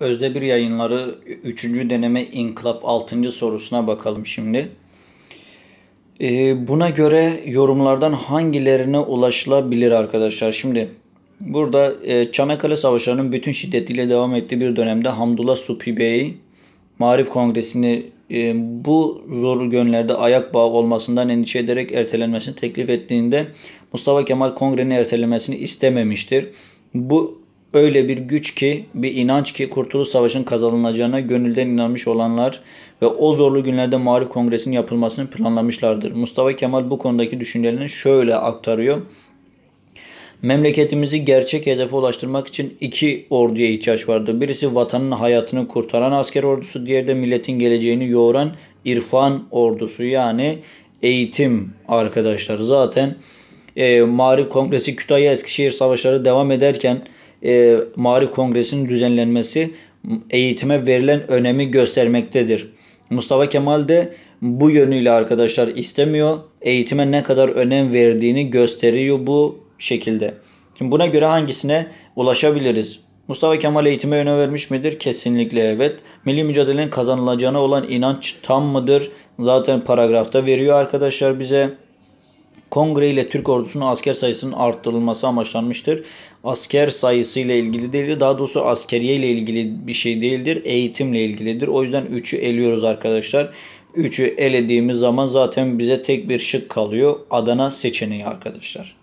Özde Bir Yayınları 3. deneme İnkılap 6. sorusuna bakalım şimdi. Ee, buna göre yorumlardan hangilerine ulaşılabilir arkadaşlar? Şimdi burada e, Çanakkale Savaşları'nın bütün şiddetiyle devam ettiği bir dönemde Hamdullah Suphi Bey Marif Kongresi'ni e, bu zor günlerde ayak bağı olmasından endişe ederek ertelenmesini teklif ettiğinde Mustafa Kemal Kongre'nin ertelenmesini istememiştir. Bu öyle bir güç ki, bir inanç ki Kurtuluş Savaşı'nın kazanılacağına gönülden inanmış olanlar ve o zorlu günlerde Marif Kongresi'nin yapılmasını planlamışlardır. Mustafa Kemal bu konudaki düşüncelerini şöyle aktarıyor. Memleketimizi gerçek hedefe ulaştırmak için iki orduya ihtiyaç vardı. Birisi vatanın hayatını kurtaran asker ordusu, diğeri de milletin geleceğini yoğuran irfan ordusu yani eğitim arkadaşlar. Zaten e, Marif Kongresi Kütahya Eskişehir Savaşları devam ederken e, Maarif Kongresi'nin düzenlenmesi eğitime verilen önemi göstermektedir. Mustafa Kemal de bu yönüyle arkadaşlar istemiyor. Eğitime ne kadar önem verdiğini gösteriyor bu şekilde. Şimdi buna göre hangisine ulaşabiliriz? Mustafa Kemal eğitime önem vermiş midir? Kesinlikle evet. Milli mücadelenin kazanılacağına olan inanç tam mıdır? Zaten paragrafta veriyor arkadaşlar bize. Kongre ile Türk ordusunun asker sayısının arttırılması amaçlanmıştır. Asker sayısı ile ilgili değildir. Daha doğrusu askeriye ile ilgili bir şey değildir. Eğitimle ilgilidir. O yüzden 3'ü eliyoruz arkadaşlar. 3'ü elediğimiz zaman zaten bize tek bir şık kalıyor. Adana seçeneği arkadaşlar.